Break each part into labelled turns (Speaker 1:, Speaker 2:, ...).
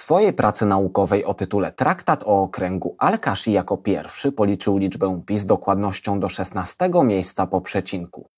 Speaker 1: swojej pracy naukowej o tytule Traktat o okręgu Al-Kashi jako pierwszy policzył liczbę pi z dokładnością do 16 miejsca po przecinku.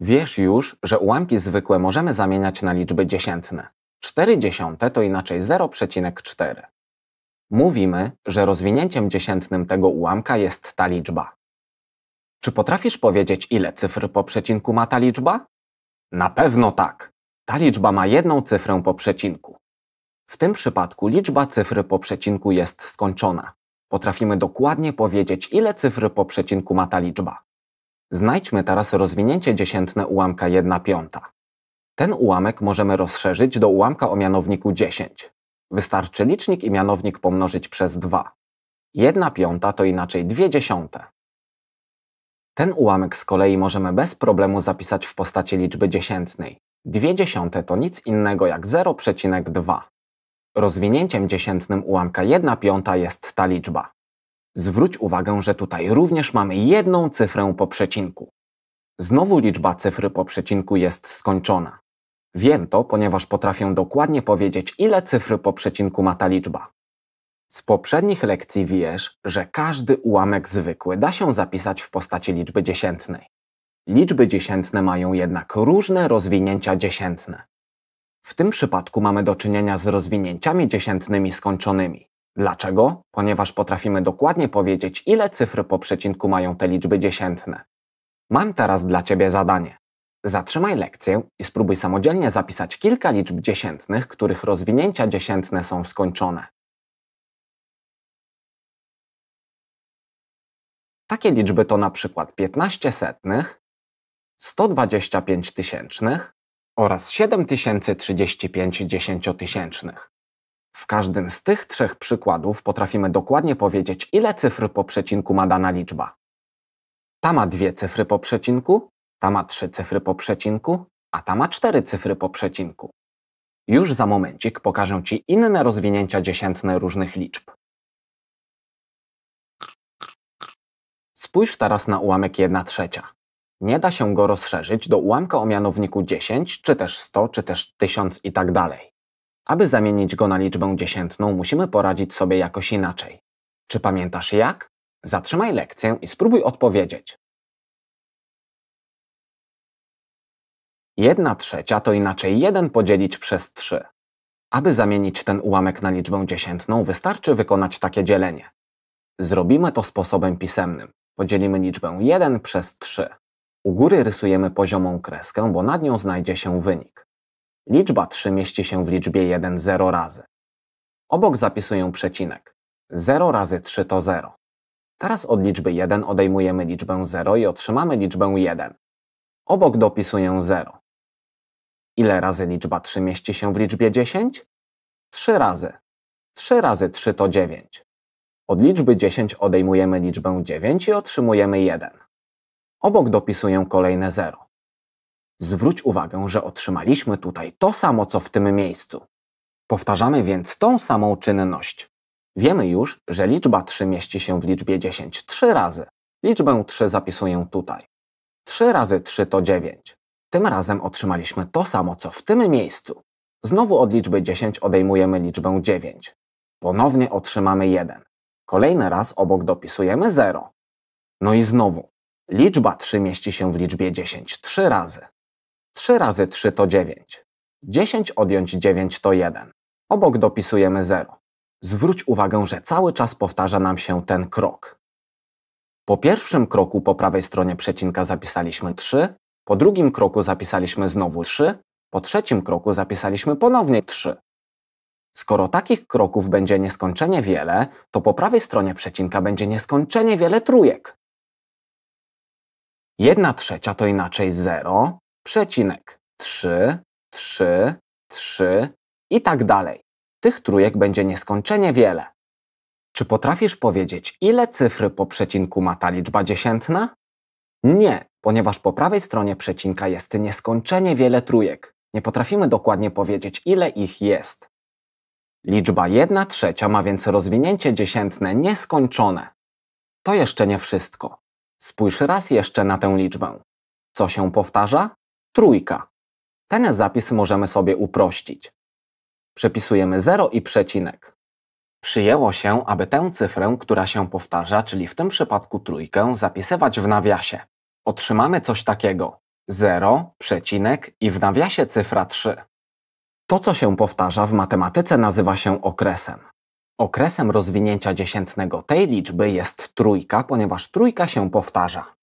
Speaker 1: Wiesz już, że ułamki zwykłe możemy zamieniać na liczby dziesiętne. 4 dziesiąte to inaczej 0,4. Mówimy, że rozwinięciem dziesiętnym tego ułamka jest ta liczba. Czy potrafisz powiedzieć, ile cyfr po przecinku ma ta liczba? Na pewno tak. Ta liczba ma jedną cyfrę po przecinku. W tym przypadku liczba cyfry po przecinku jest skończona. Potrafimy dokładnie powiedzieć, ile cyfr po przecinku ma ta liczba. Znajdźmy teraz rozwinięcie dziesiętne ułamka 1 piąta. Ten ułamek możemy rozszerzyć do ułamka o mianowniku 10. Wystarczy licznik i mianownik pomnożyć przez 2. 1 piąta to inaczej 2 dziesiąte. Ten ułamek z kolei możemy bez problemu zapisać w postaci liczby dziesiętnej. 2 dziesiąte to nic innego jak 0,2. Rozwinięciem dziesiętnym ułamka 1 piąta jest ta liczba. Zwróć uwagę, że tutaj również mamy jedną cyfrę po przecinku. Znowu liczba cyfry po przecinku jest skończona. Wiem to, ponieważ potrafię dokładnie powiedzieć, ile cyfry po przecinku ma ta liczba. Z poprzednich lekcji wiesz, że każdy ułamek zwykły da się zapisać w postaci liczby dziesiętnej. Liczby dziesiętne mają jednak różne rozwinięcia dziesiętne. W tym przypadku mamy do czynienia z rozwinięciami dziesiętnymi skończonymi. Dlaczego? Ponieważ potrafimy dokładnie powiedzieć, ile cyfry po przecinku mają te liczby dziesiętne. Mam teraz dla Ciebie zadanie. Zatrzymaj lekcję i spróbuj samodzielnie zapisać kilka liczb dziesiętnych, których rozwinięcia dziesiętne są skończone. Takie liczby to na przykład 15 setnych, 125 tysięcznych oraz 7035 dziesięciotysięcznych. W każdym z tych trzech przykładów potrafimy dokładnie powiedzieć, ile cyfr po przecinku ma dana liczba. Ta ma dwie cyfry po przecinku, ta ma trzy cyfry po przecinku, a ta ma cztery cyfry po przecinku. Już za momencik pokażę Ci inne rozwinięcia dziesiętne różnych liczb. Spójrz teraz na ułamek 1 trzecia. Nie da się go rozszerzyć do ułamka o mianowniku 10, czy też 100, czy też 1000 i tak dalej. Aby zamienić go na liczbę dziesiętną, musimy poradzić sobie jakoś inaczej. Czy pamiętasz jak? Zatrzymaj lekcję i spróbuj odpowiedzieć. 1 trzecia to inaczej 1 podzielić przez 3. Aby zamienić ten ułamek na liczbę dziesiętną, wystarczy wykonać takie dzielenie. Zrobimy to sposobem pisemnym. Podzielimy liczbę 1 przez 3. U góry rysujemy poziomą kreskę, bo nad nią znajdzie się wynik. Liczba 3 mieści się w liczbie 1 0 razy. Obok zapisuję przecinek. 0 razy 3 to 0. Teraz od liczby 1 odejmujemy liczbę 0 i otrzymamy liczbę 1. Obok dopisuję 0. Ile razy liczba 3 mieści się w liczbie 10? 3 razy. 3 razy 3 to 9. Od liczby 10 odejmujemy liczbę 9 i otrzymujemy 1. Obok dopisuję kolejne 0. Zwróć uwagę, że otrzymaliśmy tutaj to samo, co w tym miejscu. Powtarzamy więc tą samą czynność. Wiemy już, że liczba 3 mieści się w liczbie 10 3 razy. Liczbę 3 zapisuję tutaj. 3 razy 3 to 9. Tym razem otrzymaliśmy to samo, co w tym miejscu. Znowu od liczby 10 odejmujemy liczbę 9. Ponownie otrzymamy 1. Kolejny raz obok dopisujemy 0. No i znowu. Liczba 3 mieści się w liczbie 10 3 razy. 3 razy 3 to 9. 10 odjąć 9 to 1. Obok dopisujemy 0. Zwróć uwagę, że cały czas powtarza nam się ten krok. Po pierwszym kroku po prawej stronie przecinka zapisaliśmy 3, po drugim kroku zapisaliśmy znowu 3, po trzecim kroku zapisaliśmy ponownie 3. Skoro takich kroków będzie nieskończenie wiele, to po prawej stronie przecinka będzie nieskończenie wiele trójek. 1 trzecia to inaczej 0, przecinek 3, 3, 3 i tak dalej. Tych trójek będzie nieskończenie wiele. Czy potrafisz powiedzieć, ile cyfry po przecinku ma ta liczba dziesiętna? Nie, ponieważ po prawej stronie przecinka jest nieskończenie wiele trójek. Nie potrafimy dokładnie powiedzieć, ile ich jest. Liczba 1 trzecia ma więc rozwinięcie dziesiętne nieskończone. To jeszcze nie wszystko. Spójrz raz jeszcze na tę liczbę. Co się powtarza? Trójka. Ten zapis możemy sobie uprościć. Przepisujemy 0 i przecinek. Przyjęło się, aby tę cyfrę, która się powtarza, czyli w tym przypadku trójkę, zapisywać w nawiasie otrzymamy coś takiego 0, przecinek i w nawiasie cyfra 3. To, co się powtarza w matematyce, nazywa się okresem. Okresem rozwinięcia dziesiętnego tej liczby jest trójka, ponieważ trójka się powtarza.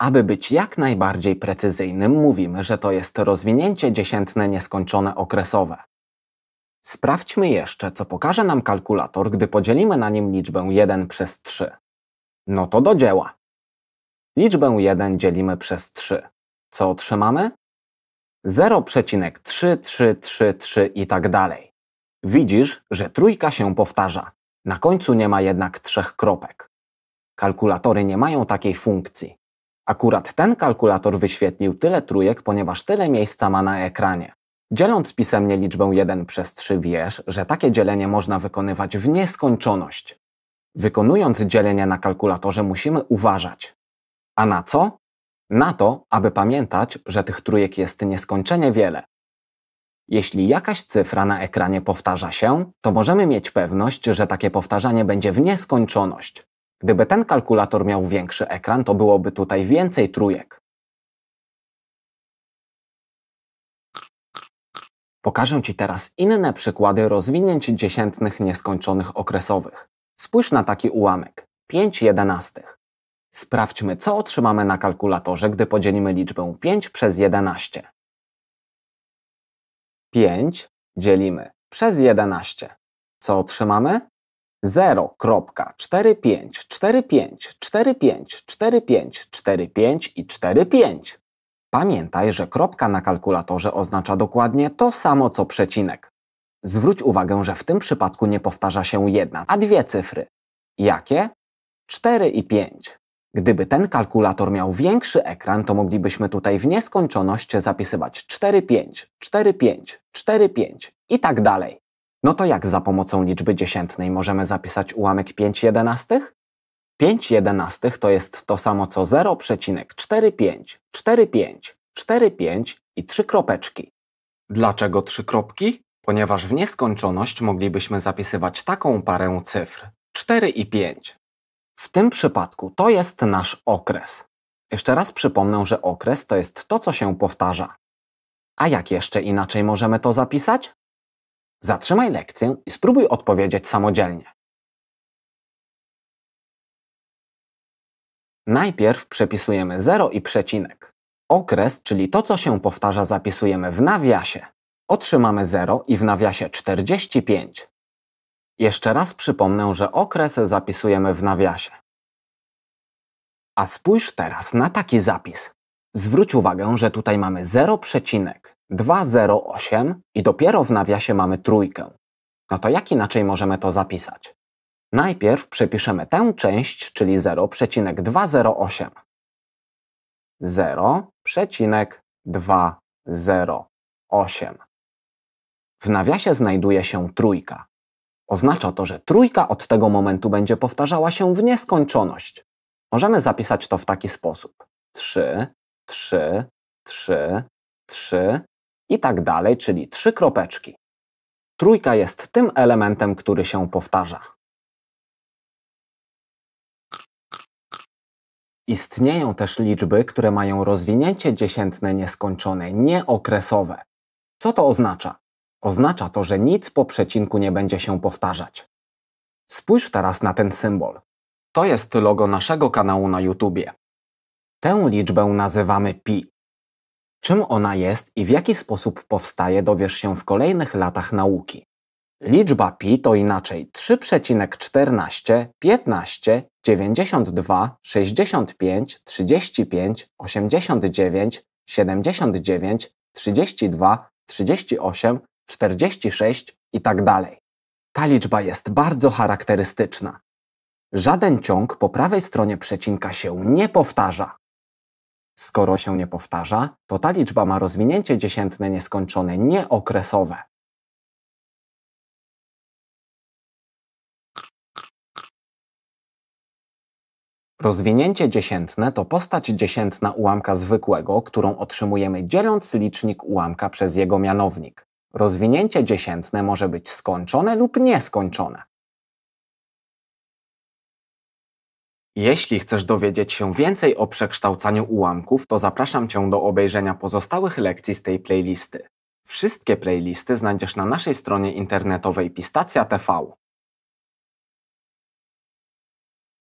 Speaker 1: Aby być jak najbardziej precyzyjnym, mówimy, że to jest rozwinięcie dziesiętne nieskończone okresowe. Sprawdźmy jeszcze, co pokaże nam kalkulator, gdy podzielimy na nim liczbę 1 przez 3. No to do dzieła. Liczbę 1 dzielimy przez 3. Co otrzymamy? 0,3333 i tak dalej. Widzisz, że trójka się powtarza. Na końcu nie ma jednak trzech kropek. Kalkulatory nie mają takiej funkcji. Akurat ten kalkulator wyświetlił tyle trójek, ponieważ tyle miejsca ma na ekranie. Dzieląc pisemnie liczbę 1 przez 3 wiesz, że takie dzielenie można wykonywać w nieskończoność. Wykonując dzielenie na kalkulatorze musimy uważać. A na co? Na to, aby pamiętać, że tych trójek jest nieskończenie wiele. Jeśli jakaś cyfra na ekranie powtarza się, to możemy mieć pewność, że takie powtarzanie będzie w nieskończoność. Gdyby ten kalkulator miał większy ekran, to byłoby tutaj więcej trójek. Pokażę Ci teraz inne przykłady rozwinięć dziesiętnych nieskończonych okresowych. Spójrz na taki ułamek. 5 jedenastych. Sprawdźmy, co otrzymamy na kalkulatorze, gdy podzielimy liczbę 5 przez 11. 5 dzielimy przez 11. Co otrzymamy? 0.454545454545 i 45. Pamiętaj, że kropka na kalkulatorze oznacza dokładnie to samo co przecinek. Zwróć uwagę, że w tym przypadku nie powtarza się jedna, a dwie cyfry. Jakie? 4 i 5. Gdyby ten kalkulator miał większy ekran, to moglibyśmy tutaj w nieskończoność zapisywać 4,5, 4,5, 4,5 i tak dalej. No to jak za pomocą liczby dziesiętnej możemy zapisać ułamek 5 jedenastych? 5 jedenastych to jest to samo co 0,45, 45, 45 i trzy kropeczki. Dlaczego trzy kropki? Ponieważ w nieskończoność moglibyśmy zapisywać taką parę cyfr 4 i 5, w tym przypadku to jest nasz okres. Jeszcze raz przypomnę, że okres to jest to, co się powtarza. A jak jeszcze inaczej możemy to zapisać? Zatrzymaj lekcję i spróbuj odpowiedzieć samodzielnie. Najpierw przepisujemy 0 i przecinek. Okres, czyli to, co się powtarza, zapisujemy w nawiasie. Otrzymamy 0 i w nawiasie 45. Jeszcze raz przypomnę, że okres zapisujemy w nawiasie. A spójrz teraz na taki zapis. Zwróć uwagę, że tutaj mamy 0,208 i dopiero w nawiasie mamy trójkę. No to jak inaczej możemy to zapisać? Najpierw przepiszemy tę część, czyli 0,208. 0,208. W nawiasie znajduje się trójka. Oznacza to, że trójka od tego momentu będzie powtarzała się w nieskończoność. Możemy zapisać to w taki sposób. 3, 3, 3, 3 i tak dalej, czyli trzy kropeczki. Trójka jest tym elementem, który się powtarza. Istnieją też liczby, które mają rozwinięcie dziesiętne nieskończone, nieokresowe. Co to oznacza? Oznacza to, że nic po przecinku nie będzie się powtarzać. Spójrz teraz na ten symbol. To jest logo naszego kanału na YouTubie. Tę liczbę nazywamy pi. Czym ona jest i w jaki sposób powstaje dowiesz się w kolejnych latach nauki. Liczba pi to inaczej 3,14, 15, 92, 65, 35, 89, 79, 32, 38, 46 i tak dalej. Ta liczba jest bardzo charakterystyczna. Żaden ciąg po prawej stronie przecinka się nie powtarza. Skoro się nie powtarza, to ta liczba ma rozwinięcie dziesiętne nieskończone nieokresowe. Rozwinięcie dziesiętne to postać dziesiętna ułamka zwykłego, którą otrzymujemy dzieląc licznik ułamka przez jego mianownik. Rozwinięcie dziesiętne może być skończone lub nieskończone. Jeśli chcesz dowiedzieć się więcej o przekształcaniu ułamków, to zapraszam Cię do obejrzenia pozostałych lekcji z tej playlisty. Wszystkie playlisty znajdziesz na naszej stronie internetowej Pistacja TV.